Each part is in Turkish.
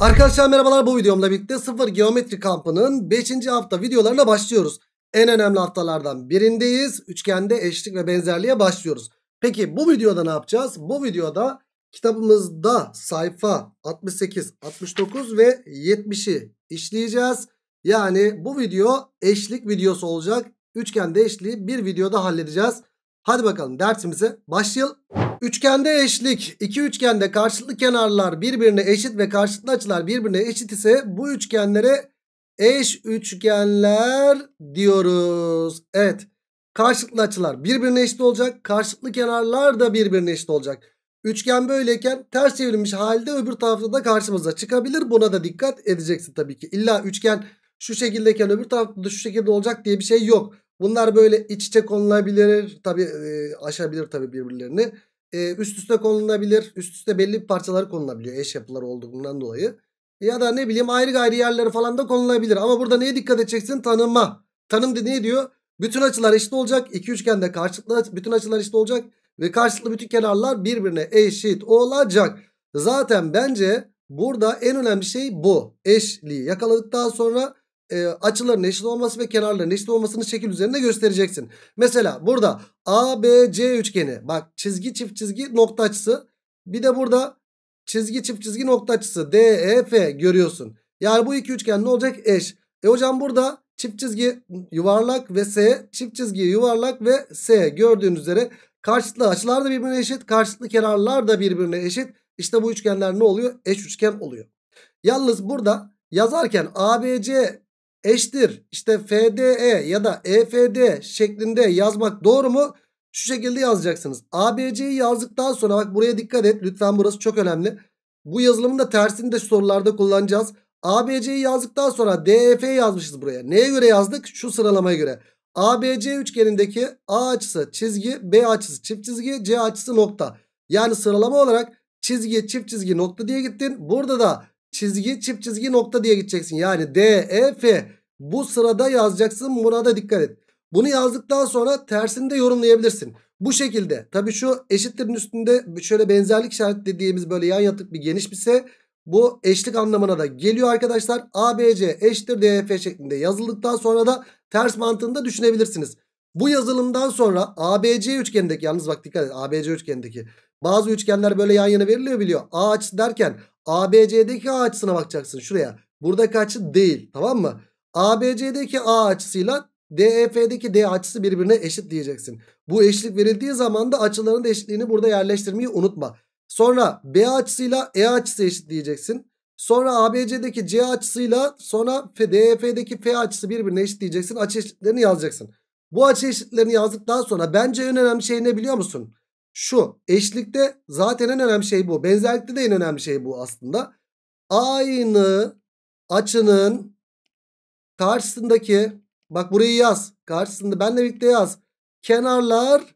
Arkadaşlar merhabalar bu videomla birlikte sıfır geometri kampının 5. hafta videolarına başlıyoruz. En önemli haftalardan birindeyiz. Üçgende eşlik ve benzerliğe başlıyoruz. Peki bu videoda ne yapacağız? Bu videoda kitabımızda sayfa 68, 69 ve 70'i işleyeceğiz. Yani bu video eşlik videosu olacak. Üçgende eşliği bir videoda halledeceğiz. Hadi bakalım dersimize başlayalım. Üçgende eşlik. iki üçgende karşılıklı kenarlar birbirine eşit ve karşılıklı açılar birbirine eşit ise bu üçgenlere eş üçgenler diyoruz. Evet. Karşılıklı açılar birbirine eşit olacak. Karşılıklı kenarlar da birbirine eşit olacak. Üçgen böyleyken ters çevrilmiş halde öbür tarafta da karşımıza çıkabilir. Buna da dikkat edeceksin tabii ki. İlla üçgen şu şekildeyken öbür tarafta da şu şekilde olacak diye bir şey yok. Bunlar böyle iç içe konulabilir. Tabii e, aşabilir tabii birbirlerini e, üst üste konulabilir. Üst üste belli parçaları konulabiliyor eş yapılar olduğundan dolayı. Ya da ne bileyim ayrı ayrı yerleri falan da konulabilir. Ama burada neye dikkat edeceksin? Tanıma. Tanım de ne diyor? Bütün açılar eşit olacak. İki üçgende karşılıklı bütün açılar eşit olacak. Ve karşılıklı bütün kenarlar birbirine eşit olacak. Zaten bence burada en önemli şey bu. Eşliği yakaladıktan sonra e, açıların eşit olması ve kenarların eşit olmasını şekil üzerinde göstereceksin. Mesela burada ABC üçgeni bak çizgi çift çizgi nokta açısı bir de burada çizgi çift çizgi nokta açısı DEF görüyorsun. Yani bu iki üçgen ne olacak? Eş. E hocam burada çift çizgi yuvarlak ve S çift çizgi yuvarlak ve S gördüğünüz üzere karşılıklı açılar da birbirine eşit karşılıklı kenarlar da birbirine eşit. İşte bu üçgenler ne oluyor? Eş üçgen oluyor. Yalnız burada yazarken ABC eşittir işte FDE ya da EFD şeklinde yazmak doğru mu? Şu şekilde yazacaksınız. ABC'yi yazdıktan sonra bak buraya dikkat et. Lütfen burası çok önemli. Bu yazılımın da tersini de sorularda kullanacağız. ABC'yi yazdıktan sonra DF yazmışız buraya. Neye göre yazdık? Şu sıralamaya göre. ABC üçgenindeki A açısı çizgi, B açısı çift çizgi, C açısı nokta. Yani sıralama olarak çizgi, çift çizgi, nokta diye gittin. Burada da çizgi, çift çizgi, nokta diye gideceksin. Yani D, e bu sırada yazacaksın. Buna dikkat et. Bunu yazdıktan sonra tersini de yorumlayabilirsin. Bu şekilde Tabii şu eşittirin üstünde şöyle benzerlik işaret dediğimiz böyle yan yatık bir geniş bir se bu eşlik anlamına da geliyor arkadaşlar. ABC eşittir DF şeklinde yazıldıktan sonra da ters mantığında düşünebilirsiniz. Bu yazılımdan sonra ABC üçgenindeki yalnız bak dikkat et ABC üçgenindeki bazı üçgenler böyle yan yana veriliyor biliyor. A açısı derken ABC'deki A açısına bakacaksın şuraya. Buradaki açı değil tamam mı? ABC'deki A açısıyla DEF'deki D açısı birbirine eşit diyeceksin. Bu eşitlik verildiği zaman da açıların da eşitliğini burada yerleştirmeyi unutma. Sonra B açısıyla E açısı eşit diyeceksin. Sonra ABC'deki C açısıyla sonra DEF'deki F açısı birbirine eşit diyeceksin. Açı eşitlerini yazacaksın. Bu açı eşitlerini yazdıktan sonra bence en önemli şey ne biliyor musun? Şu eşlikte zaten en önemli şey bu. Benzerlikte de en önemli şey bu aslında. Aynı açının karşısındaki bak burayı yaz. Karşısında benle birlikte yaz. Kenarlar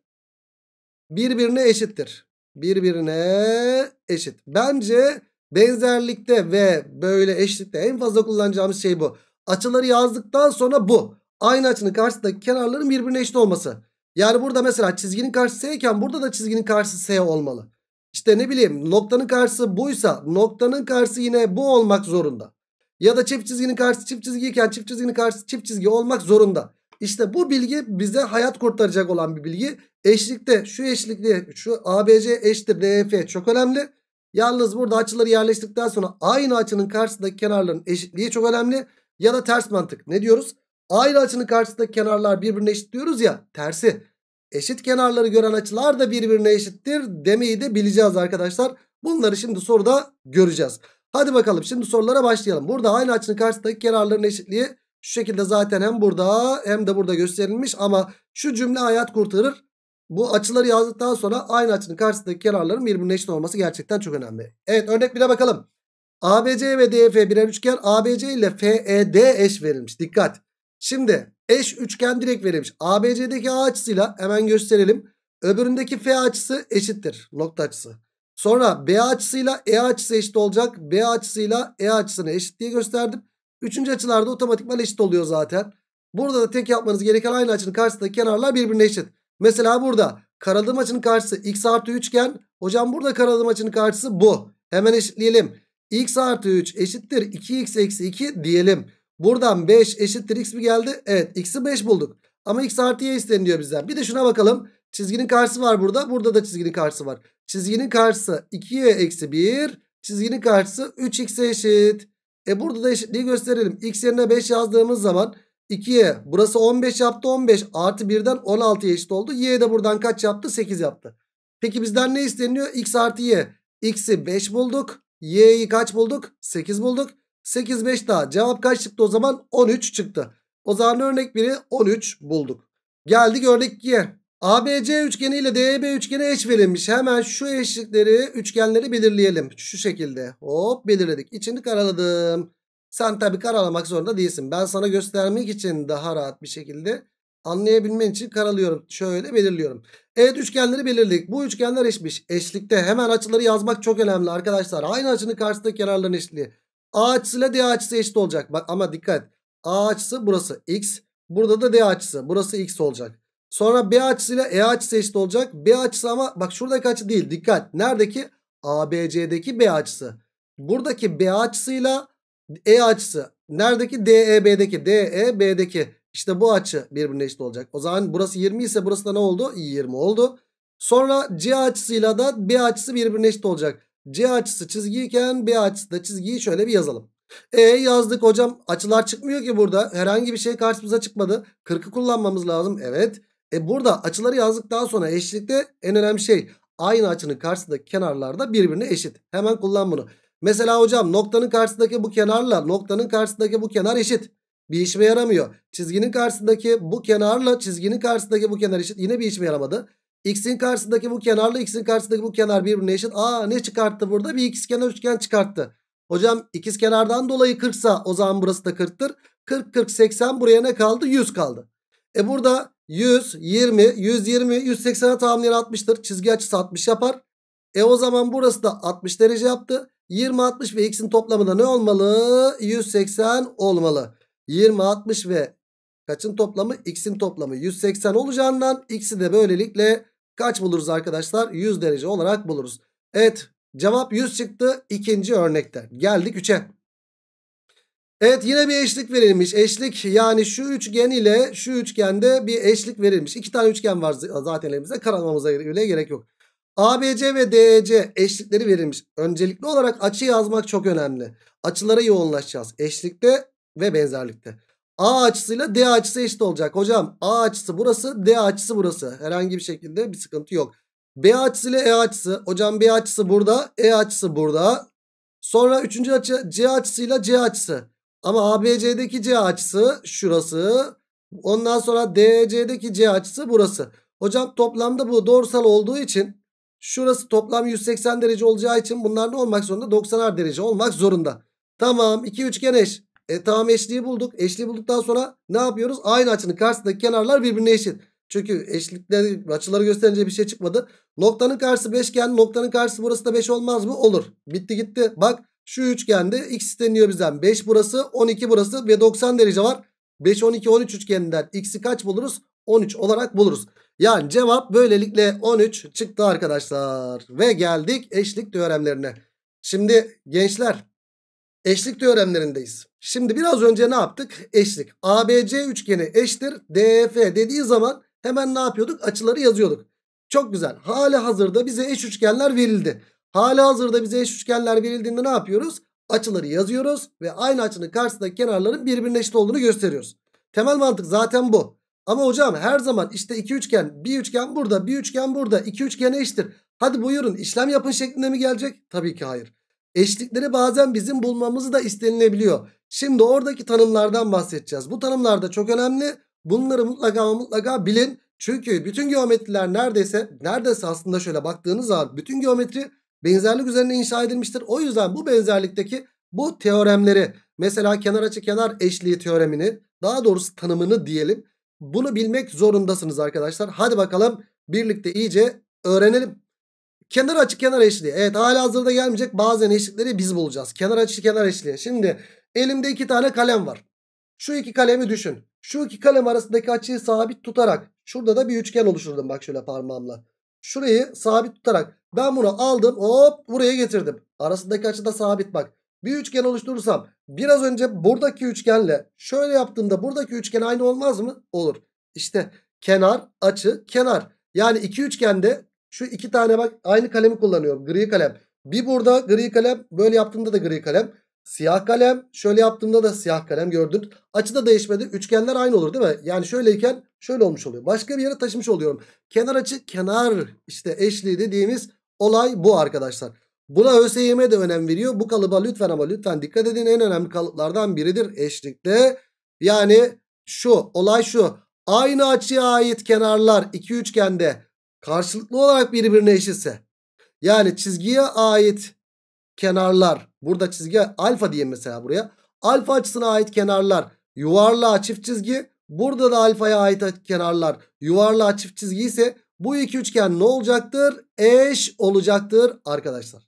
birbirine eşittir. Birbirine eşit. Bence benzerlikte ve böyle eşitte en fazla kullanacağımız şey bu. Açıları yazdıktan sonra bu. Aynı açının karşısındaki kenarların birbirine eşit olması. Yani burada mesela çizginin karşısı S'yken burada da çizginin karşısı S olmalı. İşte ne bileyim noktanın karşısı buysa noktanın karşısı yine bu olmak zorunda. Ya da çift çizginin karşısı çift çizgiyken çift çizginin karşısı çift çizgi olmak zorunda. İşte bu bilgi bize hayat kurtaracak olan bir bilgi. Eşlikte şu eşlikli şu ABC eşittir DF çok önemli. Yalnız burada açıları yerleştikten sonra aynı açının karşısındaki kenarların eşitliği çok önemli. Ya da ters mantık ne diyoruz? Aynı açının karşısındaki kenarlar birbirine eşit diyoruz ya tersi. Eşit kenarları gören açılar da birbirine eşittir demeyi de bileceğiz arkadaşlar. Bunları şimdi soruda göreceğiz. Hadi bakalım şimdi sorulara başlayalım. Burada aynı açının karşısındaki kenarların eşitliği şu şekilde zaten hem burada hem de burada gösterilmiş. Ama şu cümle hayat kurtarır. Bu açıları yazdıktan sonra aynı açının karşısındaki kenarların birbirine eşit olması gerçekten çok önemli. Evet örnek bile bakalım. ABC ve DF birer üçgen ABC ile FED eş verilmiş. Dikkat. Şimdi eş üçgen direkt verilmiş. ABC'deki A açısıyla hemen gösterelim. Öbüründeki F açısı eşittir. Nokta açısı. Sonra B açısıyla E açısı eşit olacak. B açısıyla E açısını eşit diye gösterdim. Üçüncü açılarda otomatikman eşit oluyor zaten. Burada da tek yapmanız gereken aynı açının karşısındaki kenarlar birbirine eşit. Mesela burada karaladığım açının karşısı x artı 3 iken hocam burada karaladığım açının karşısı bu. Hemen eşitleyelim. x artı 3 eşittir 2x eksi 2 diyelim. Buradan 5 eşittir x mi geldi? Evet x'i 5 bulduk. Ama x artı y isteniyor bizden. Bir de şuna bakalım. Çizginin karşısı var burada. Burada da çizginin karşısı var. Çizginin karşısı 2y eksi 1. Çizginin karşısı 3x'e eşit. E burada da eşitliği gösterelim. X yerine 5 yazdığımız zaman 2y burası 15 yaptı 15 artı 1'den 16'ya eşit oldu. Y de buradan kaç yaptı? 8 yaptı. Peki bizden ne isteniyor? X artı y. X'i 5 bulduk. Y'yi kaç bulduk? 8 bulduk. 8 5 daha. Cevap kaç çıktı o zaman? 13 çıktı. O zaman örnek biri 13 bulduk. Geldik örnek 2'ye. ABC üçgeni ile DEB üçgeni eş verilmiş. Hemen şu eşlikleri, üçgenleri belirleyelim. Şu şekilde. Hop belirledik. İçini karaladım. Sen tabi karalamak zorunda değilsin. Ben sana göstermek için daha rahat bir şekilde anlayabilmen için karalıyorum. Şöyle belirliyorum. Evet üçgenleri belirledik. Bu üçgenler eşmiş. Eşlikte hemen açıları yazmak çok önemli arkadaşlar. Aynı açının karşısındaki kenarların eşliği. A açısıyla D açısı eşit olacak. Bak ama dikkat. A açısı burası x. Burada da D açısı. Burası x olacak. Sonra B açısıyla E açısı eşit olacak. B açısı ama bak şuradaki açı değil dikkat. Neredeki? ABC'deki B açısı. Buradaki B açısıyla E açısı. Neredeki? DEB'deki. DEB'deki. İşte bu açı birbirine eşit olacak. O zaman burası 20 ise burası da ne oldu? 20 oldu. Sonra C açısıyla da B açısı birbirine eşit olacak. C açısı çizgiyken B açısı da çizgiyi şöyle bir yazalım. E yazdık hocam açılar çıkmıyor ki burada. Herhangi bir şey karşımıza çıkmadı. 40'ı kullanmamız lazım. Evet. E burada açıları yazdıktan sonra eşlikte en önemli şey aynı açının karşısındaki kenarlar da birbirine eşit. Hemen kullan bunu. Mesela hocam noktanın karşısındaki bu kenarla noktanın karşısındaki bu kenar eşit. Bir işime yaramıyor. Çizginin karşısındaki bu kenarla çizginin karşısındaki bu kenar eşit. Yine bir işime yaramadı. X'in karşısındaki bu kenarla X'in karşısındaki bu kenar birbirine eşit. Aa ne çıkarttı burada? Bir ikizkenar üçgen çıkarttı. Hocam ikiz kenardan dolayı 40 sa o zaman burası da 40'tır. 40 40 80 buraya ne kaldı? 100 kaldı. E burada 120, 120, 180'e tamamlayan 60'tır. Çizgi açısı 60 yapar. E o zaman burası da 60 derece yaptı. 20, 60 ve x'in toplamı da ne olmalı? 180 olmalı. 20, 60 ve kaçın toplamı? x'in toplamı 180 olacağından x'i de böylelikle kaç buluruz arkadaşlar? 100 derece olarak buluruz. Evet cevap 100 çıktı ikinci örnekte. Geldik 3'e. Evet yine bir eşlik verilmiş. Eşlik yani şu üçgen ile şu üçgende bir eşlik verilmiş. İki tane üçgen var zaten elimizde. karalamamıza öyle gerek yok. ABC ve DEC eşlikleri verilmiş. Öncelikli olarak açı yazmak çok önemli. Açılara yoğunlaşacağız. Eşlikte ve benzerlikte. A açısıyla D açısı eşit olacak. Hocam A açısı burası, D açısı burası. Herhangi bir şekilde bir sıkıntı yok. B açısı ile E açısı. Hocam B açısı burada, E açısı burada. Sonra üçüncü açı C açısıyla C açısı. Ama ABC'deki C açısı şurası. Ondan sonra DC'deki C açısı burası. Hocam toplamda bu doğrusal olduğu için şurası toplam 180 derece olacağı için bunlar ne olmak zorunda? 90'ar derece olmak zorunda. Tamam iki üçgen eş. E tamam eşliği bulduk. Eşliği bulduktan sonra ne yapıyoruz? Aynı açının karşısındaki kenarlar birbirine eşit. Çünkü eşlikleri açıları gösterince bir şey çıkmadı. Noktanın karşısı beşgen noktanın karşısı burası da 5 olmaz mı? Olur. Bitti gitti. Bak şu üçgende x isteniyor bizden 5 burası 12 burası ve 90 derece var. 5 12 13 üçgeninden x'i kaç buluruz? 13 olarak buluruz. Yani cevap böylelikle 13 çıktı arkadaşlar. Ve geldik eşlik teoremlerine. Şimdi gençler eşlik teoremlerindeyiz. Şimdi biraz önce ne yaptık? Eşlik. ABC üçgeni eşittir DF dediği zaman hemen ne yapıyorduk? Açıları yazıyorduk. Çok güzel. Hali hazırda bize eş üçgenler verildi. Hala hazırda bize eş üçgenler verildiğinde ne yapıyoruz? Açıları yazıyoruz ve aynı açının karşısındaki kenarların birbirine eşit olduğunu gösteriyoruz. Temel mantık zaten bu. Ama hocam her zaman işte iki üçgen, bir üçgen burada, bir üçgen burada, iki üçgen eşittir. Hadi buyurun işlem yapın şeklinde mi gelecek? Tabii ki hayır. Eşlikleri bazen bizim bulmamızı da istenilebiliyor. Şimdi oradaki tanımlardan bahsedeceğiz. Bu tanımlar da çok önemli. Bunları mutlaka mutlaka bilin. Çünkü bütün geometriler neredeyse, neredeyse aslında şöyle baktığınız zaman bütün geometri benzerlik üzerine inşa edilmiştir. O yüzden bu benzerlikteki bu teoremleri mesela kenar açı kenar eşliği teoremini daha doğrusu tanımını diyelim. Bunu bilmek zorundasınız arkadaşlar. Hadi bakalım birlikte iyice öğrenelim. Kenar açı kenar eşliği. Evet hala hazırda gelmeyecek bazen eşlikleri biz bulacağız. Kenar açı kenar eşliği. Şimdi elimde iki tane kalem var. Şu iki kalemi düşün. Şu iki kalem arasındaki açıyı sabit tutarak. Şurada da bir üçgen oluşturdum bak şöyle parmağımla. Şurayı sabit tutarak ben bunu aldım hop buraya getirdim. Arasındaki açı da sabit bak. Bir üçgen oluşturursam biraz önce buradaki üçgenle şöyle yaptığımda buradaki üçgen aynı olmaz mı? Olur. İşte kenar açı kenar. Yani iki üçgende şu iki tane bak aynı kalemi kullanıyorum gri kalem. Bir burada gri kalem böyle yaptığımda da gri kalem. Siyah kalem şöyle yaptığımda da siyah kalem gördün. Açı da değişmedi. Üçgenler aynı olur değil mi? Yani şöyleyken şöyle olmuş oluyor. Başka bir yere taşımış oluyorum. Kenar açı kenar işte eşliği dediğimiz Olay bu arkadaşlar. Buna ÖSYM de önem veriyor. Bu kalıba lütfen ama lütfen dikkat edin. En önemli kalıplardan biridir eşlikte. Yani şu olay şu. Aynı açıya ait kenarlar iki üçgende karşılıklı olarak birbirine eşitse. Yani çizgiye ait kenarlar burada çizgi alfa diyeyim mesela buraya. Alfa açısına ait kenarlar yuvarlığa çift çizgi. Burada da alfaya ait kenarlar yuvarlığa çift çizgi ise bu iki üçgen ne olacaktır? Eş olacaktır arkadaşlar.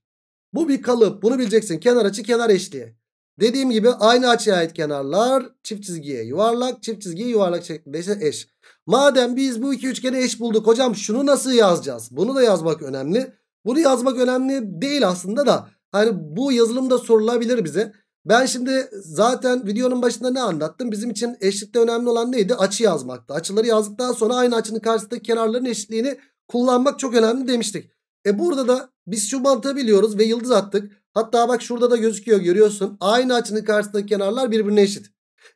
Bu bir kalıp. Bunu bileceksin. Kenar açı kenar eşliği. Dediğim gibi aynı açıya ait kenarlar çift çizgiye yuvarlak çift çizgiye yuvarlak şeklinde eş. Madem biz bu iki üçgeni eş bulduk hocam şunu nasıl yazacağız? Bunu da yazmak önemli. Bunu yazmak önemli değil aslında da. Hani bu yazılımda sorulabilir bize. Ben şimdi zaten videonun başında ne anlattım? Bizim için eşlikte önemli olan neydi? Açı yazmaktı. Açıları yazdıktan sonra aynı açının karşısındaki kenarların eşitliğini kullanmak çok önemli demiştik. E burada da biz şu mantığı biliyoruz ve yıldız attık. Hatta bak şurada da gözüküyor görüyorsun. Aynı açının karşısındaki kenarlar birbirine eşit.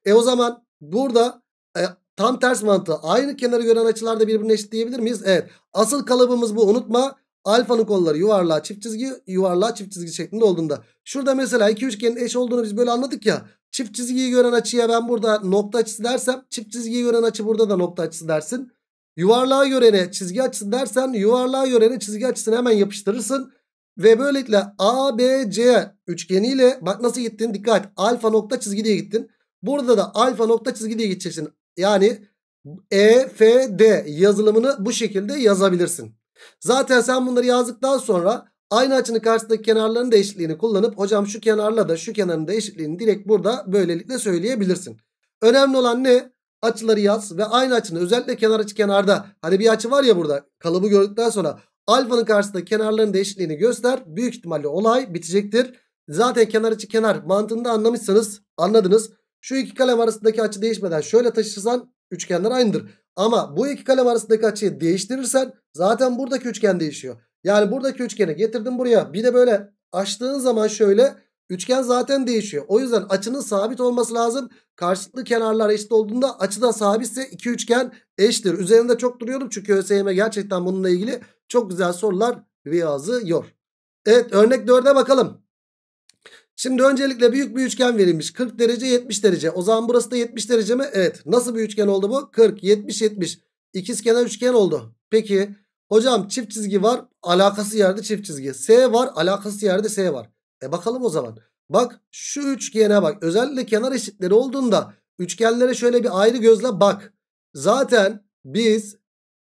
E o zaman burada e, tam ters mantığı aynı kenarı gören açılar da birbirine eşit diyebilir miyiz? Evet. Asıl kalıbımız bu unutma. Alfanın kolları yuvarlığa çift çizgi yuvarlığa çift çizgi şeklinde olduğunda. Şurada mesela iki üçgenin eş olduğunu biz böyle anladık ya. Çift çizgiyi gören açıya ben burada nokta açısı dersem çift çizgiyi gören açı burada da nokta açısı dersin. Yuvarlığa görene çizgi açısı dersen yuvarlığa görene çizgi açısını hemen yapıştırırsın. Ve böylelikle ABC üçgeniyle bak nasıl gittin dikkat alfa nokta çizgi diye gittin. Burada da alfa nokta çizgi diye gideceksin. Yani EFD yazılımını bu şekilde yazabilirsin. Zaten sen bunları yazdıktan sonra aynı açının karşısındaki kenarların da eşitliğini kullanıp hocam şu kenarla da şu kenarın da eşitliğini direkt burada böylelikle söyleyebilirsin. Önemli olan ne? Açıları yaz ve aynı açının özellikle kenar açı kenarda hani bir açı var ya burada kalıbı gördükten sonra alfanın karşısındaki kenarların da eşitliğini göster. Büyük ihtimalle olay bitecektir. Zaten kenar açı kenar mantığında anlamışsanız anladınız. Şu iki kalem arasındaki açı değişmeden şöyle taşırsan üçgenler aynıdır. Ama bu iki kalem arasındaki açıyı değiştirirsen zaten buradaki üçgen değişiyor. Yani buradaki üçgeni getirdim buraya. Bir de böyle açtığın zaman şöyle üçgen zaten değişiyor. O yüzden açının sabit olması lazım. Karşılıklı kenarlar eşit olduğunda açı da sabitse iki üçgen eşittir. Üzerinde çok duruyorum çünkü ÖSYM gerçekten bununla ilgili çok güzel sorular yazıyor. Evet örnek 4'e bakalım. Şimdi öncelikle büyük bir üçgen verilmiş. 40 derece 70 derece. O zaman burası da 70 derece mi? Evet. Nasıl bir üçgen oldu bu? 40 70 70. İkiz üçgen oldu. Peki hocam çift çizgi var. Alakası yerde çift çizgi. S var. Alakası yerde S var. E bakalım o zaman. Bak şu üçgene bak. Özellikle kenar eşitleri olduğunda üçgenlere şöyle bir ayrı gözle bak. Zaten biz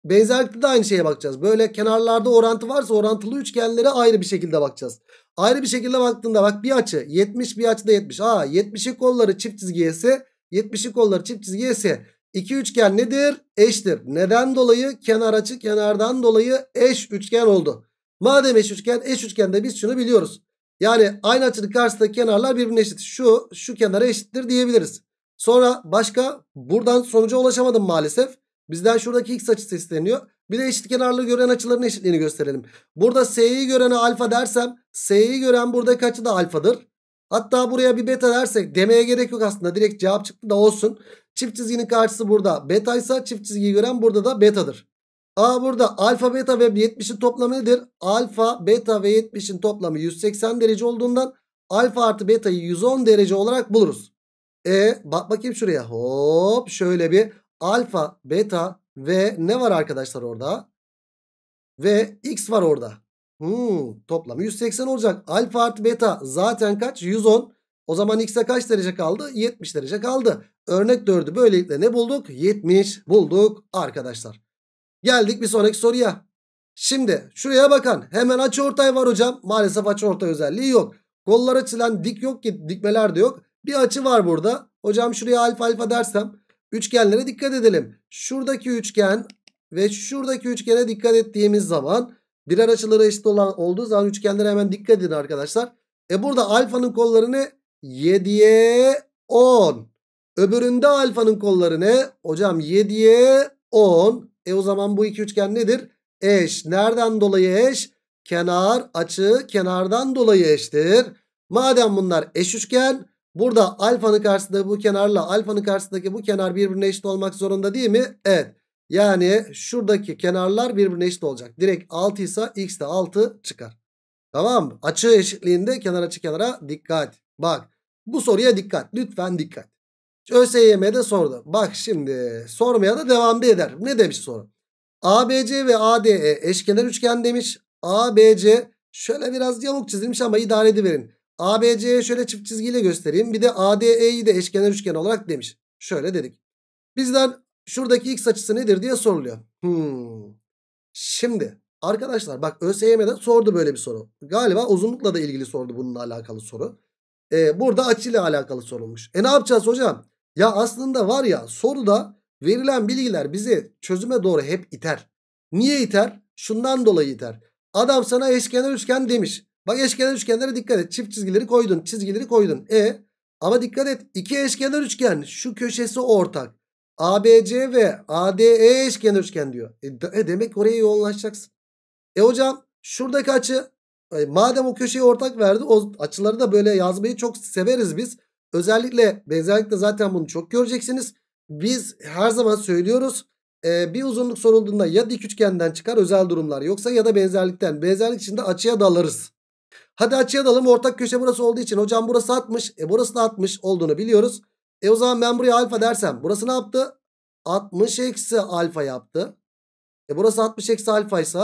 Benzerlikte de aynı şeye bakacağız. Böyle kenarlarda orantı varsa orantılı üçgenlere ayrı bir şekilde bakacağız. Ayrı bir şekilde baktığında bak bir açı 70 bir açı da 70. Aa 70'in kolları çift çizgi ise 70'in kolları çift çizgi ise iki üçgen nedir? Eştir. Neden dolayı? Kenar açı kenardan dolayı eş üçgen oldu. Madem eş üçgen eş üçgende biz şunu biliyoruz. Yani aynı açının karşısındaki kenarlar birbirine eşit. Şu şu kenara eşittir diyebiliriz. Sonra başka buradan sonuca ulaşamadım maalesef. Bizden şuradaki x açısı isteniyor. Bir de eşit kenarlı gören açıların eşitliğini gösterelim. Burada s'yi görene alfa dersem s'yi gören buradaki açı da alfadır. Hatta buraya bir beta dersek demeye gerek yok aslında. Direkt cevap çıktı da olsun. Çift çizginin karşısı burada beta ise çift çizgiyi gören burada da betadır. A burada alfa beta ve 70'in toplamı nedir? Alfa beta ve 70'in toplamı 180 derece olduğundan alfa artı betayı 110 derece olarak buluruz. E bak bakayım şuraya hop şöyle bir alfa, beta ve ne var arkadaşlar orada? Ve x var orada. Hmm, toplamı 180 olacak. Alfa artı beta zaten kaç? 110. O zaman x'e kaç derece kaldı? 70 derece kaldı. Örnek 4'ü böylelikle ne bulduk? 70 bulduk arkadaşlar. Geldik bir sonraki soruya. Şimdi şuraya bakan hemen açı ortay var hocam. Maalesef açı ortay özelliği yok. Kollar açılan dik yok ki dikmeler de yok. Bir açı var burada. Hocam şuraya alfa alfa dersem Üçgenlere dikkat edelim. Şuradaki üçgen ve şuradaki üçgene dikkat ettiğimiz zaman birer açıları eşit olan olduğu zaman üçgenlere hemen dikkat edin arkadaşlar. E burada alfanın kolları ne? 7'ye 10. Öbüründe alfanın kolları ne? Hocam 7'ye 10. E o zaman bu iki üçgen nedir? Eş. Nereden dolayı eş? Kenar açı kenardan dolayı eştir. Madem bunlar eş üçgen Burada alfanın karşısında bu kenarla alfanın karşısındaki bu kenar birbirine eşit olmak zorunda değil mi? Evet. Yani şuradaki kenarlar birbirine eşit olacak. Direkt 6 ise x de 6 çıkar. Tamam mı? Açı eşitliğinde kenar açı kenara dikkat. Bak bu soruya dikkat. Lütfen dikkat. ÖSYM'de sordu. Bak şimdi sormaya da devam eder. Ne demiş soru? ABC ve ADE eşkenar üçgen demiş. ABC şöyle biraz yamuk çizilmiş ama idare ediverin. ABC'ye şöyle çift çizgiyle göstereyim. Bir de ADE'yi de eşkenar üçgen olarak demiş. Şöyle dedik. Bizden şuradaki x açısı nedir diye soruluyor. Hmm. Şimdi arkadaşlar bak ÖSYM'de sordu böyle bir soru. Galiba uzunlukla da ilgili sordu bununla alakalı soru. Ee, burada açıyla alakalı sorulmuş. E ne yapacağız hocam? Ya aslında var ya soruda verilen bilgiler bizi çözüme doğru hep iter. Niye iter? Şundan dolayı iter. Adam sana eşkenar üçgen demiş. Bak eşkenar üçgenlere dikkat et. Çift çizgileri koydun. Çizgileri koydun. E ama dikkat et. iki eşkenar üçgen. Şu köşesi ortak. ABC ve ADE eşkenar üçgen diyor. E, e, demek oraya yoğunlaşacaksın. E hocam şuradaki açı e, madem o köşeyi ortak verdi o açıları da böyle yazmayı çok severiz biz. Özellikle benzerlikte zaten bunu çok göreceksiniz. Biz her zaman söylüyoruz e, bir uzunluk sorulduğunda ya dik üçgenden çıkar özel durumlar yoksa ya da benzerlikten. Benzerlik içinde açıya dalarız. Hadi açıya dalalım. Ortak köşe burası olduğu için. Hocam burası 60. E burası da 60 olduğunu biliyoruz. E o zaman ben buraya alfa dersem. Burası ne yaptı? 60 eksi alfa yaptı. E burası 60 eksi alfa ise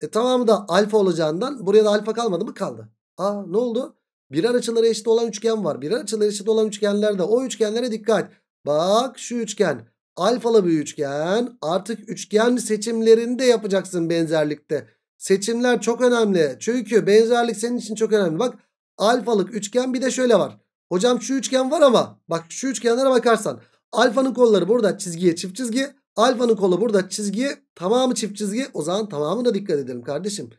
e tamamı da alfa olacağından buraya da alfa kalmadı mı? Kaldı. Aa ne oldu? Birer açıları eşit olan üçgen var. Birer açıları eşit olan üçgenlerde o üçgenlere dikkat. Bak şu üçgen alfalı bir üçgen. Artık üçgen seçimlerinde yapacaksın benzerlikte. Seçimler çok önemli. Çünkü benzerlik senin için çok önemli. Bak alfalık üçgen bir de şöyle var. Hocam şu üçgen var ama bak şu üçgenlere bakarsan. Alfanın kolları burada çizgiye çift çizgi. Alfanın kolu burada çizgiye tamamı çift çizgi. O zaman tamamına dikkat edelim kardeşim.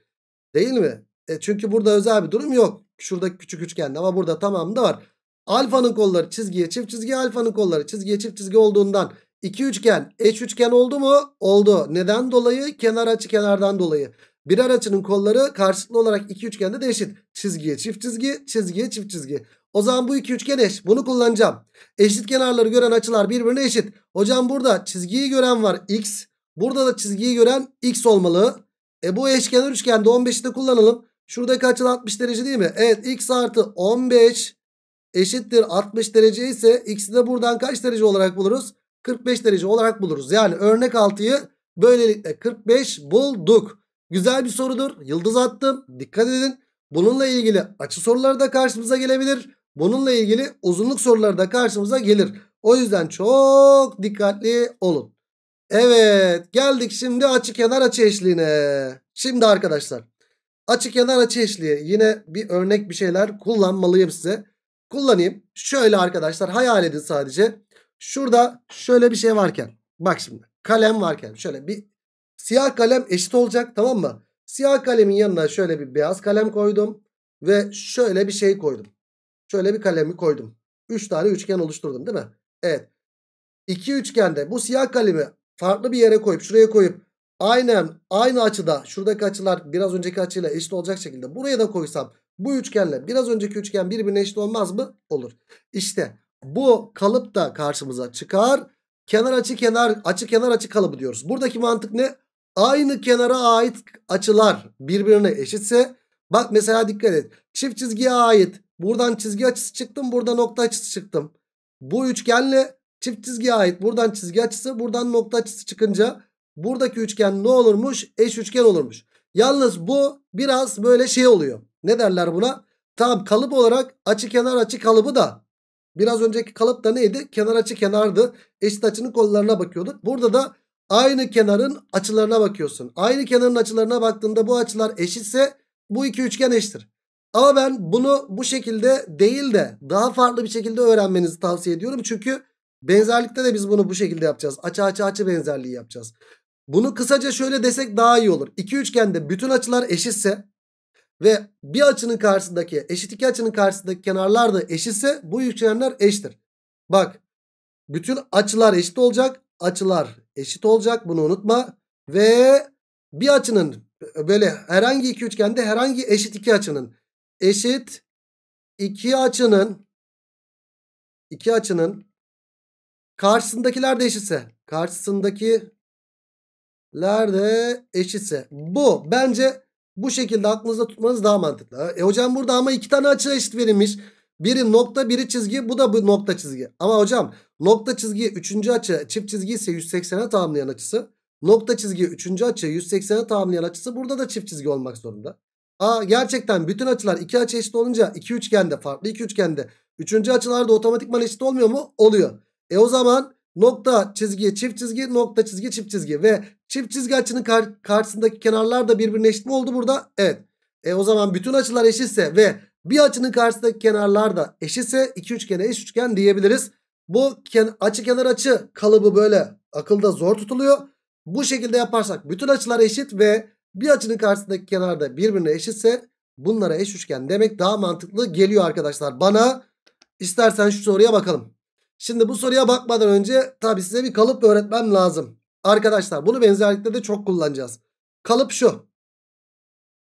Değil mi? E çünkü burada özel bir durum yok. Şurada küçük üçgende ama burada tamamında var. Alfanın kolları çizgiye çift çizgi. Alfanın kolları çizgiye çift çizgi olduğundan iki üçgen eş üçgen oldu mu? Oldu. Neden dolayı? Kenar açı kenardan dolayı. Bir açının kolları karşılıklı olarak iki üçgende de eşit. Çizgiye çift çizgi, çizgiye çift çizgi. O zaman bu iki üçgen eş. Bunu kullanacağım. Eşit kenarları gören açılar birbirine eşit. Hocam burada çizgiyi gören var x. Burada da çizgiyi gören x olmalı. E bu eşkenar üçgende 15'i de kullanalım. Şuradaki açı 60 derece değil mi? Evet x artı 15 eşittir 60 derece ise x'i de buradan kaç derece olarak buluruz? 45 derece olarak buluruz. Yani örnek 6'yı böylelikle 45 bulduk. Güzel bir sorudur. Yıldız attım. Dikkat edin. Bununla ilgili açı soruları da karşımıza gelebilir. Bununla ilgili uzunluk soruları da karşımıza gelir. O yüzden çok dikkatli olun. Evet geldik şimdi açı kenar açı eşliğine. Şimdi arkadaşlar açı kenar açı eşliği yine bir örnek bir şeyler kullanmalıyım size. Kullanayım. Şöyle arkadaşlar hayal edin sadece. Şurada şöyle bir şey varken bak şimdi kalem varken şöyle bir Siyah kalem eşit olacak tamam mı? Siyah kalemin yanına şöyle bir beyaz kalem koydum. Ve şöyle bir şey koydum. Şöyle bir kalemi koydum. 3 tane üçgen oluşturdum değil mi? Evet. İki üçgende bu siyah kalemi farklı bir yere koyup şuraya koyup aynen aynı açıda şuradaki açılar biraz önceki açıyla eşit olacak şekilde buraya da koysam bu üçgenle biraz önceki üçgen birbirine eşit olmaz mı? Olur. İşte bu kalıp da karşımıza çıkar. Kenar açı kenar açı kenar açı kalıbı diyoruz. Buradaki mantık ne? aynı kenara ait açılar birbirine eşitse bak mesela dikkat et. Çift çizgiye ait buradan çizgi açısı çıktım burada nokta açısı çıktım. Bu üçgenle çift çizgiye ait buradan çizgi açısı buradan nokta açısı çıkınca buradaki üçgen ne olurmuş? Eş üçgen olurmuş. Yalnız bu biraz böyle şey oluyor. Ne derler buna? Tamam kalıp olarak açı kenar açı kalıbı da biraz önceki kalıp da neydi? Kenar açı kenardı. Eşit açının kollarına bakıyorduk. Burada da aynı kenarın açılarına bakıyorsun. Aynı kenarın açılarına baktığında bu açılar eşitse bu iki üçgen eşittir. Ama ben bunu bu şekilde değil de daha farklı bir şekilde öğrenmenizi tavsiye ediyorum. Çünkü benzerlikte de biz bunu bu şekilde yapacağız. Açı açı açı benzerliği yapacağız. Bunu kısaca şöyle desek daha iyi olur. İki üçgende bütün açılar eşitse ve bir açının karşısındaki eşit iki açının karşısındaki kenarlar da eşitse bu üçgenler eşittir. Bak bütün açılar eşit olacak. Açılar eşit olacak. Bunu unutma. Ve bir açının böyle herhangi iki üçgende herhangi eşit iki açının eşit iki açının iki açının karşısındakiler de eşitse karşısındakiler de eşitse bu bence bu şekilde aklınızda tutmanız daha mantıklı. E hocam burada ama iki tane açı eşit verilmiş. Biri nokta biri çizgi bu da bu nokta çizgi. Ama hocam Nokta çizgiye 3. açı çift çizgi ise 180'e tamamlayan açısı. Nokta çizgiye 3. açı 180'e tamamlayan açısı burada da çift çizgi olmak zorunda. Aa gerçekten bütün açılar iki açı eşit olunca iki üçgende farklı iki üçgende 3. açılarda otomatikman eşit olmuyor mu? Oluyor. E o zaman nokta çizgiye çift çizgi nokta çizgi çift çizgi ve çift çizgi açının kar karşısındaki kenarlar da birbirine eşit mi oldu burada? Evet. E o zaman bütün açılar eşitse ve bir açının karşısındaki kenarlar da eşitse iki üçgene eş üçgen diyebiliriz. Bu açı kenar açı kalıbı böyle akılda zor tutuluyor. Bu şekilde yaparsak bütün açılar eşit ve bir açının karşısındaki kenarda birbirine eşitse bunlara eş üçgen demek daha mantıklı geliyor arkadaşlar bana. istersen şu soruya bakalım. Şimdi bu soruya bakmadan önce tabi size bir kalıp öğretmem lazım. Arkadaşlar bunu benzerlikte de çok kullanacağız. Kalıp şu.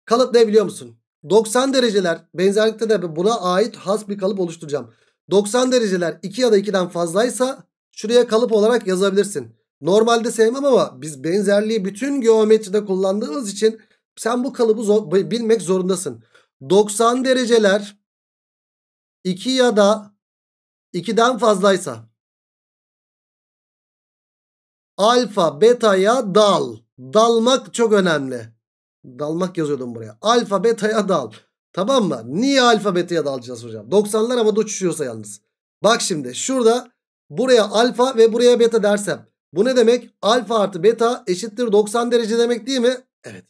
Kalıp ne biliyor musun? 90 dereceler benzerlikte de buna ait has bir kalıp oluşturacağım. 90 dereceler 2 ya da 2'den fazlaysa şuraya kalıp olarak yazabilirsin. Normalde sevmem ama biz benzerliği bütün geometride kullandığımız için sen bu kalıbı zor, bilmek zorundasın. 90 dereceler 2 ya da 2'den fazlaysa alfa betaya dal. Dalmak çok önemli. Dalmak yazıyordum buraya. Alfa betaya dal. Tamam mı? Niye alfa beta'ya dalacağız hocam? 90'lar havada uçuşuyorsa yalnız. Bak şimdi şurada buraya alfa ve buraya beta dersem. Bu ne demek? Alfa artı beta eşittir 90 derece demek değil mi? Evet.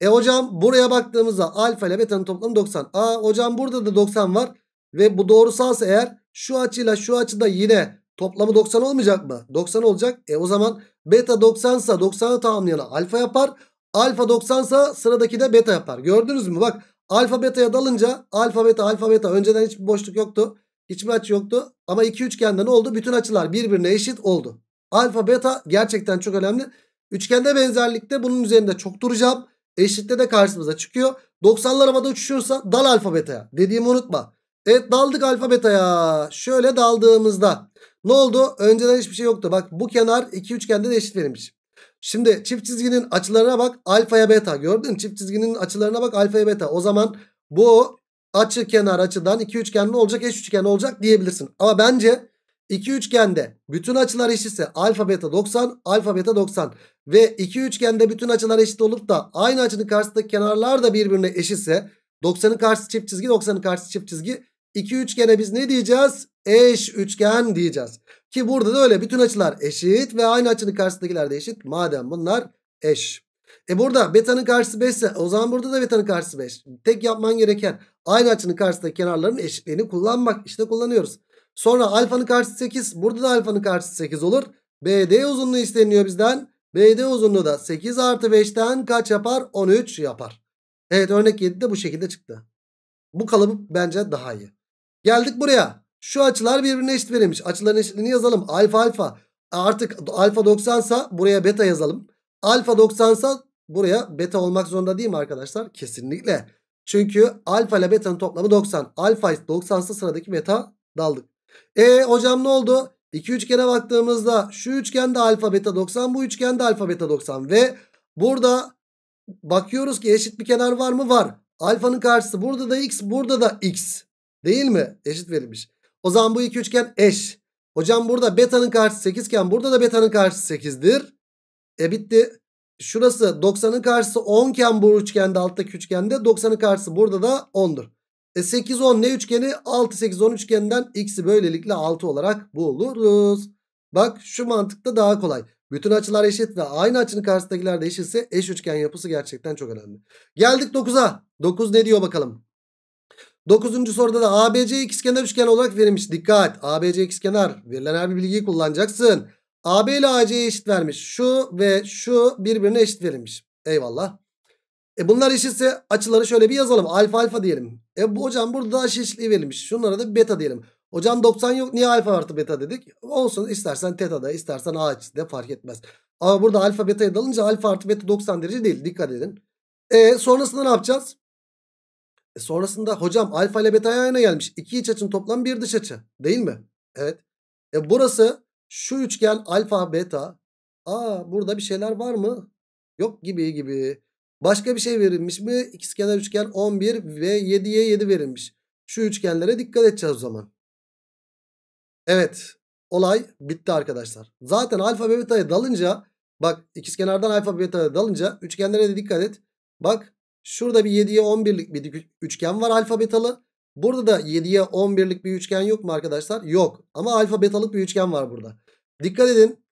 E hocam buraya baktığımızda alfa ile beta'nın toplamı 90. Aa hocam burada da 90 var. Ve bu doğrusalsa eğer şu açıyla şu açıda yine toplamı 90 olmayacak mı? 90 olacak. E o zaman beta 90 ise 90'ı tamamlayana alfa yapar. Alfa 90 ise sıradaki de beta yapar. Gördünüz mü? Bak Alfa beta'ya dalınca alfa beta alfa beta önceden hiçbir boşluk yoktu. Hiçbir açı yoktu. Ama iki üçgende ne oldu? Bütün açılar birbirine eşit oldu. Alfa beta gerçekten çok önemli. Üçgende benzerlikte bunun üzerinde çok duracağım. Eşitte de karşımıza çıkıyor. 90'lar havada uçuşuyorsa dal alfa beta'ya. Dediğimi unutma. Evet daldık alfa beta'ya. Şöyle daldığımızda ne oldu? Önceden hiçbir şey yoktu. Bak bu kenar iki üçgende de eşit verilmiş. Şimdi çift çizginin açılarına bak alfaya beta gördün. Çift çizginin açılarına bak alfaya beta. O zaman bu açı kenar açıdan iki üçgen ne olacak eş üçgen olacak diyebilirsin. Ama bence iki üçgende bütün açılar eşitse alfa beta 90 alfa beta 90 ve iki üçgende bütün açılar eşit olup da aynı açının karşısındaki kenarlar da birbirine eşitse 90'ın karşısı çift çizgi 90'ın karşısı çift çizgi iki üçgene biz ne diyeceğiz? Eş üçgen diyeceğiz. Ki burada da öyle bütün açılar eşit ve aynı açının karşısındakiler de eşit. Madem bunlar eş. E burada betanın karşısı 5 ise o zaman burada da betanın karşısı 5. Tek yapman gereken aynı açının karşısındaki kenarların eşitliğini kullanmak. işte kullanıyoruz. Sonra alfanın karşısı 8. Burada da alfanın karşısı 8 olur. BD uzunluğu isteniyor bizden. BD uzunluğu da 8 artı 5'ten kaç yapar? 13 yapar. Evet örnek 7 de bu şekilde çıktı. Bu kalıbı bence daha iyi. Geldik buraya. Şu açılar birbirine eşit verilmiş. Açıların eşitliğini yazalım. Alfa alfa. Artık alfa 90 sa buraya beta yazalım. Alfa 90 sa buraya beta olmak zorunda değil mi arkadaşlar? Kesinlikle. Çünkü alfa ile beta'nın toplamı 90. Alfa 90 sa sıradaki beta daldık. E hocam ne oldu? İki üçgene baktığımızda şu üçgende alfa beta 90 bu üçgende alfa beta 90 ve burada bakıyoruz ki eşit bir kenar var mı? Var. Alfanın karşısı burada da x burada da x değil mi? Eşit verilmiş. O zaman bu iki üçgen eş. Hocam burada beta'nın karşısı 8 iken burada da beta'nın karşısı 8'dir. E bitti. Şurası 90'ın karşısı 10 iken bu üçgende alttaki üçgende 90'ın karşısı burada da 10'dur. E 8 10 ne üçgeni? 6 8 10 üçgeninden x'i böylelikle 6 olarak buluruz. Bak şu mantıkta daha kolay. Bütün açılar eşit ve aynı açının karşısındakiler de eşitse eş üçgen yapısı gerçekten çok önemli. Geldik 9'a. 9 ne diyor bakalım? Dokuzuncu soruda da ABC ikizkenar üçgen olarak verilmiş. Dikkat ABC ikizkenar verilen her bir bilgiyi kullanacaksın. AB ile AC'ye eşit vermiş. Şu ve şu birbirine eşit verilmiş. Eyvallah. E bunlar eşitse açıları şöyle bir yazalım. Alfa alfa diyelim. E bu hocam burada da aşı eşitliği verilmiş. Şunlara da beta diyelim. Hocam 90 yok niye alfa artı beta dedik? Olsun istersen teta da istersen a açısı da fark etmez. Ama burada alfa beta'ya dalınca alfa artı beta 90 derece değil. Dikkat edin. E sonrasında ne yapacağız? E sonrasında hocam alfa ile beta aynı gelmiş. İki iç açın toplam bir dış açı değil mi? Evet. E burası şu üçgen alfa beta. Aa burada bir şeyler var mı? Yok gibi gibi. Başka bir şey verilmiş mi? İkizkenar üçgen 11 ve 7'ye 7 verilmiş. Şu üçgenlere dikkat edeceğiz o zaman. Evet. Olay bitti arkadaşlar. Zaten alfa beta'ya dalınca bak ikizkenardan alfa beta'ya dalınca üçgenlere de dikkat et. Bak Şurada bir 7'ye 11'lik bir üçgen var alfa betalı. Burada da 7'ye 11'lik bir üçgen yok mu arkadaşlar? Yok. Ama alfa betalık bir üçgen var burada. Dikkat edin.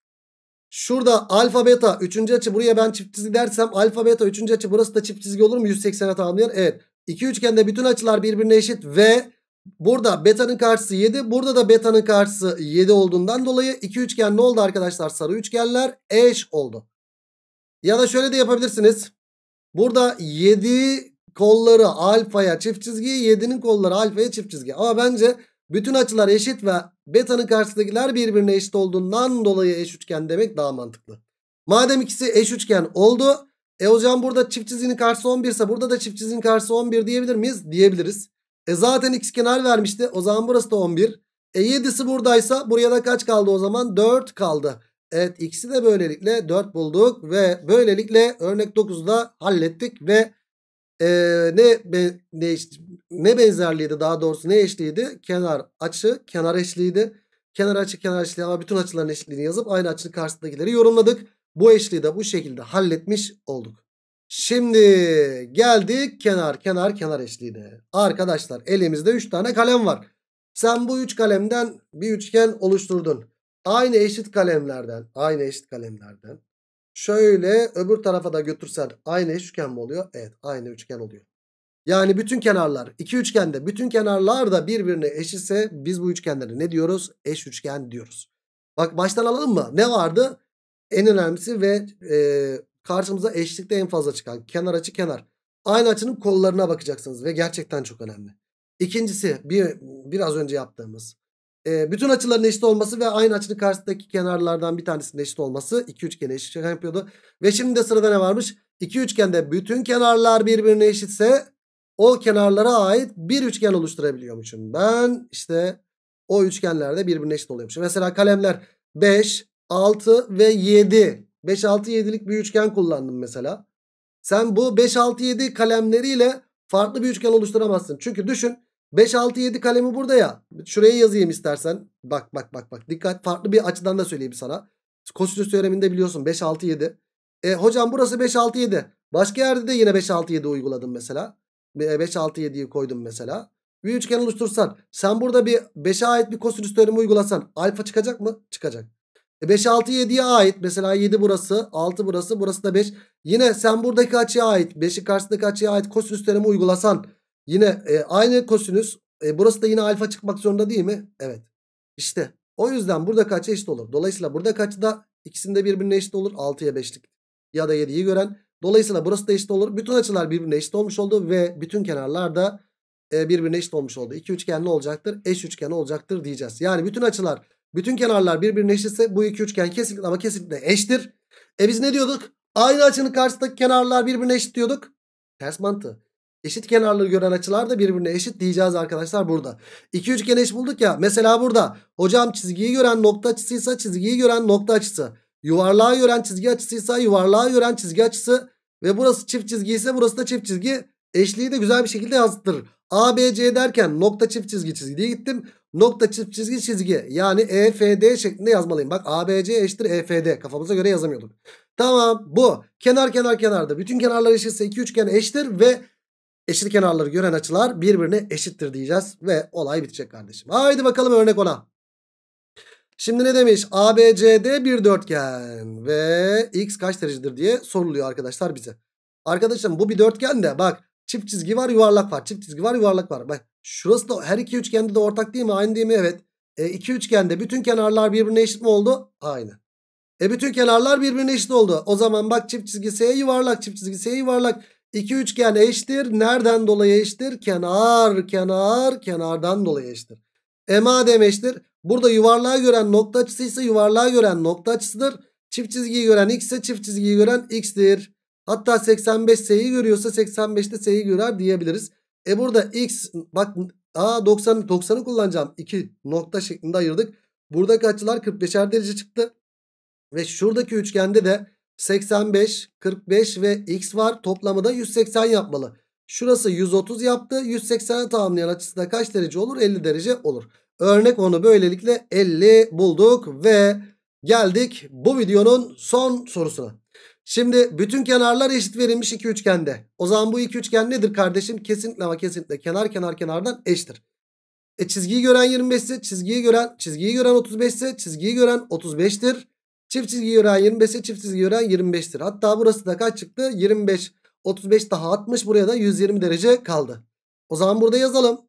Şurada alfa beta 3. açı buraya ben çift çizgi dersem alfa beta 3. açı burası da çift çizgi olur mu? 180'e tamamlayan. Evet. İki üçgende bütün açılar birbirine eşit ve burada beta'nın karşısı 7. Burada da beta'nın karşısı 7 olduğundan dolayı iki üçgen ne oldu arkadaşlar? Sarı üçgenler eş oldu. Ya da şöyle de yapabilirsiniz. Burada 7 kolları alfaya çift çizgi 7'nin kolları alfaya çift çizgi. Ama bence bütün açılar eşit ve betanın karşısındakiler birbirine eşit olduğundan dolayı eş üçgen demek daha mantıklı. Madem ikisi eş üçgen oldu. E hocam burada çift çizginin karşısı 11 ise burada da çift çizginin karşısı 11 diyebilir miyiz? Diyebiliriz. E zaten x kenar vermişti. O zaman burası da 11. E 7'si buradaysa buraya da kaç kaldı o zaman? 4 kaldı. Evet ikisi de böylelikle 4 bulduk ve böylelikle örnek 9'u hallettik ve e, ne, be, ne, ne benzerliğiydi daha doğrusu ne eşliğiydi? Kenar açı kenar eşliğiydi. Kenar açı kenar eşliği ama bütün açıların eşliğini yazıp aynı açının karşısındakileri yorumladık. Bu eşliği de bu şekilde halletmiş olduk. Şimdi geldik kenar kenar kenar eşliğine. Arkadaşlar elimizde 3 tane kalem var. Sen bu 3 kalemden bir üçgen oluşturdun. Aynı eşit kalemlerden, aynı eşit kalemlerden şöyle öbür tarafa da götürsen aynı eş üçgen mi oluyor? Evet, aynı üçgen oluyor. Yani bütün kenarlar iki üçgende bütün kenarlar da birbirine eşitse biz bu üçgenlere ne diyoruz? Eş üçgen diyoruz. Bak baştan alalım mı? Ne vardı? En önemlisi ve e, karşımıza eşlikte en fazla çıkan kenar açı kenar. Aynı açının kollarına bakacaksınız ve gerçekten çok önemli. İkincisi bir biraz önce yaptığımız e, bütün açıların eşit olması ve aynı açının karşısındaki kenarlardan bir tanesinin eşit olması iki üçgen eşit yapıyordu. Ve şimdi de sırada ne varmış? İki üçgende bütün kenarlar birbirine eşitse o kenarlara ait bir üçgen oluşturabiliyormuşum. Ben işte o üçgenlerde birbirine eşit oluyormuş. Mesela kalemler 5, 6 ve 7. 5, 6, 7'lik bir üçgen kullandım mesela. Sen bu 5, 6, 7 kalemleriyle farklı bir üçgen oluşturamazsın. Çünkü düşün 5, 6, 7 kalemi burada ya. Şuraya yazayım istersen. Bak bak bak bak. Dikkat farklı bir açıdan da söyleyeyim sana. Kosinüs teoreminde biliyorsun 5, 6, 7. E, hocam burası 5, 6, 7. Başka yerde de yine 5, 6, 7 uyguladım mesela. 5, 6, 7'yi koydum mesela. Bir üçgen oluştursan. Sen burada bir 5'e ait bir kosinüs teoremi uygulasan. Alfa çıkacak mı? Çıkacak. E 5, 6, 7'ye ait. Mesela 7 burası, 6 burası, burası da 5. Yine sen buradaki açıya ait, 5'in karşısındaki açıya ait kosinüs teoremi uygulasan Yine e, aynı kosinüs. E, burası da yine alfa çıkmak zorunda değil mi? Evet. İşte o yüzden burada kaç eşit olur? Dolayısıyla burada kaç da ikisinde birbirine eşit olur? 6'ya 5'lik ya da 7'yi gören. Dolayısıyla burası da eşit olur. Bütün açılar birbirine eşit olmuş oldu ve bütün kenarlar da e, birbirine eşit olmuş oldu. İki üçgen ne olacaktır? Eş üçgen olacaktır diyeceğiz. Yani bütün açılar, bütün kenarlar birbirine eşitse bu iki üçgen kesinlikle ama kesinlikle eşittir. E biz ne diyorduk? Aynı açının karşısındaki kenarlar birbirine eşit diyorduk. Ters mantığı. Eşit kenarları gören açılar da birbirine eşit diyeceğiz arkadaşlar burada. İki üçgen eş bulduk ya. Mesela burada hocam çizgiyi gören nokta açısıysa çizgiyi gören nokta açısı. Yuvarlığa gören çizgi açısıysa yuvarlığa gören çizgi açısı. Ve burası çift çizgi ise burası da çift çizgi. Eşliği de güzel bir şekilde yansıtır. A, B, C derken nokta çift çizgi çizgi diye gittim. Nokta çift çizgi çizgi yani EFD şeklinde yazmalıyım. Bak ABC eşittir EFD kafamıza göre yazamıyorduk. Tamam bu kenar kenar kenarda bütün kenarlar eşitse iki üçgen eşittir ve eşit kenarları gören açılar birbirine eşittir diyeceğiz. Ve olay bitecek kardeşim. Haydi bakalım örnek ona. Şimdi ne demiş? ABCD bir dörtgen ve x kaç derecedir diye soruluyor arkadaşlar bize. Arkadaşlar bu bir dörtgen de bak çift çizgi var yuvarlak var. Çift çizgi var yuvarlak var. Bak şurası da her iki üçgende de ortak değil mi? Aynı değil mi? Evet. E, iki üçgende bütün kenarlar birbirine eşit mi oldu? Aynı. E bütün kenarlar birbirine eşit oldu. O zaman bak çift çizgi S yuvarlak çift çizgi S yuvarlak. İki üçgen eşittir. Nereden dolayı eşittir? Kenar, kenar, kenardan dolayı eşittir. E madem eşittir. Burada yuvarlığa gören nokta açısı ise yuvarlığa gören nokta açısıdır. Çift çizgiyi gören x ise çift çizgiyi gören x'tir. Hatta 85 s'yi görüyorsa 85'te s'yi görer diyebiliriz. E burada x bak a 90 90'ı kullanacağım. 2 nokta şeklinde ayırdık. Buradaki açılar 45'er derece çıktı. Ve şuradaki üçgende de 85, 45 ve x var. Toplamı da 180 yapmalı. Şurası 130 yaptı. 180'e tamamlayan açısı da kaç derece olur? 50 derece olur. Örnek onu böylelikle 50 bulduk ve geldik bu videonun son sorusuna. Şimdi bütün kenarlar eşit verilmiş iki üçgende. O zaman bu iki üçgen nedir kardeşim? Kesinlikle ama kesinlikle kenar kenar kenardan eşittir. E çizgiyi gören 25 ise çizgiyi gören çizgiyi gören 35 ise çizgiyi gören 35'tir. Çift çizgi yuran 25'e çift çizgi yuran 25'tir. Hatta burası da kaç çıktı? 25. 35 daha 60 buraya da 120 derece kaldı. O zaman burada yazalım.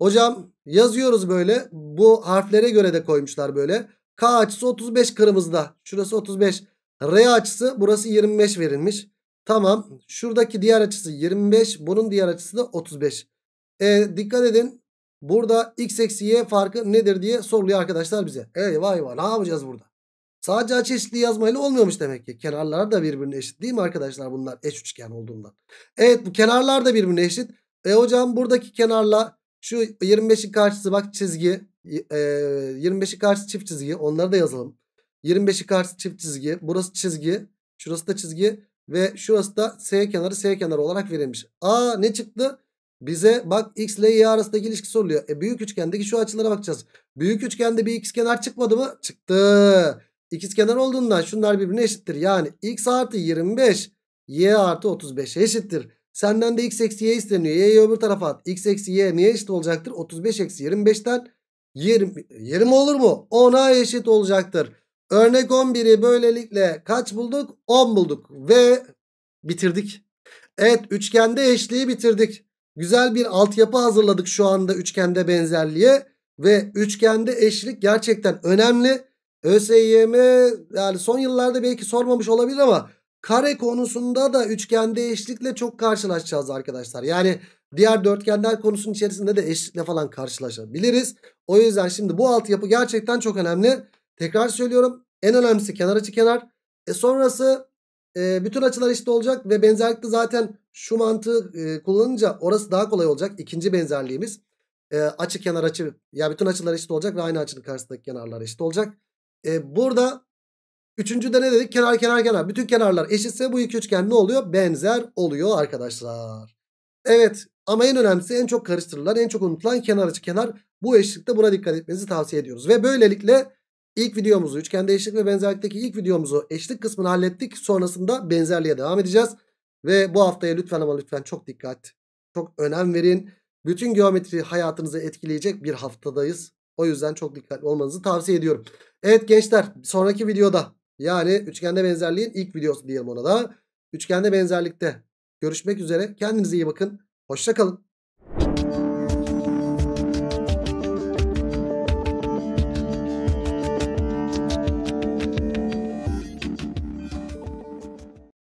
Hocam yazıyoruz böyle. Bu harflere göre de koymuşlar böyle. K açısı 35 kırmızıda. Şurası 35. R açısı burası 25 verilmiş. Tamam. Şuradaki diğer açısı 25. Bunun diğer açısı da 35. E, dikkat edin. Burada x eksi y farkı nedir diye soruluyor arkadaşlar bize. Eyvah eyvah ne yapacağız burada? Sadece aç eşitliği yazmayla olmuyormuş demek ki. Kenarlar da birbirine eşit değil mi arkadaşlar bunlar eş üçgen olduğundan. Evet bu kenarlar da birbirine eşit. E hocam buradaki kenarla şu 25'in karşısı bak çizgi. E, 25'in karşısı çift çizgi. Onları da yazalım. 25'in karşısı çift çizgi. Burası çizgi. Şurası da çizgi. Ve şurası da S kenarı S kenarı olarak verilmiş. Aa ne çıktı? Bize bak x ile y arasındaki ilişki soruluyor. E büyük üçgendeki şu açılara bakacağız. Büyük üçgende bir x kenar çıkmadı mı? Çıktı. İkiz kenar olduğundan şunlar birbirine eşittir. Yani x artı 25 y artı 35 eşittir. Senden de x eksi y isteniyor. Y'yi öbür tarafa at. x eksi y niye eşit olacaktır? 35 eksi 25'ten 20, 20 olur mu? 10'a eşit olacaktır. Örnek 11'i böylelikle kaç bulduk? 10 bulduk ve bitirdik. Evet üçgende eşliği bitirdik. Güzel bir altyapı hazırladık şu anda üçgende benzerliğe. Ve üçgende eşlik gerçekten önemli. ÖSYM yani son yıllarda belki sormamış olabilir ama kare konusunda da üçgende eşlikle çok karşılaşacağız arkadaşlar. Yani diğer dörtgenler konusunun içerisinde de eşlikle falan karşılaşabiliriz. O yüzden şimdi bu altyapı gerçekten çok önemli. Tekrar söylüyorum en önemlisi kenar açı kenar. E sonrası e, bütün açılar eşit olacak ve benzerlikte zaten şu mantığı e, kullanınca orası daha kolay olacak. İkinci benzerliğimiz e, açı kenar açı ya yani bütün açılar eşit olacak ve aynı açının karşısındaki kenarlar eşit olacak. E, burada üçüncüde ne dedik? Kenar kenar kenar. Bütün kenarlar eşitse bu iki üçgen ne oluyor? Benzer oluyor arkadaşlar. Evet ama en önemlisi en çok karıştırılan en çok unutulan kenar açı kenar. Bu eşitlikte buna dikkat etmenizi tavsiye ediyoruz. Ve böylelikle ilk videomuzu üçgende eşitlik ve benzerlikteki ilk videomuzu eşitlik kısmını hallettik. Sonrasında benzerliğe devam edeceğiz. Ve bu haftaya lütfen ama lütfen çok dikkat. Çok önem verin. Bütün geometri hayatınızı etkileyecek bir haftadayız. O yüzden çok dikkatli olmanızı tavsiye ediyorum. Evet gençler sonraki videoda yani üçgende benzerliğin ilk videosu diyelim ona da. Üçgende benzerlikte görüşmek üzere. Kendinize iyi bakın. Hoşçakalın.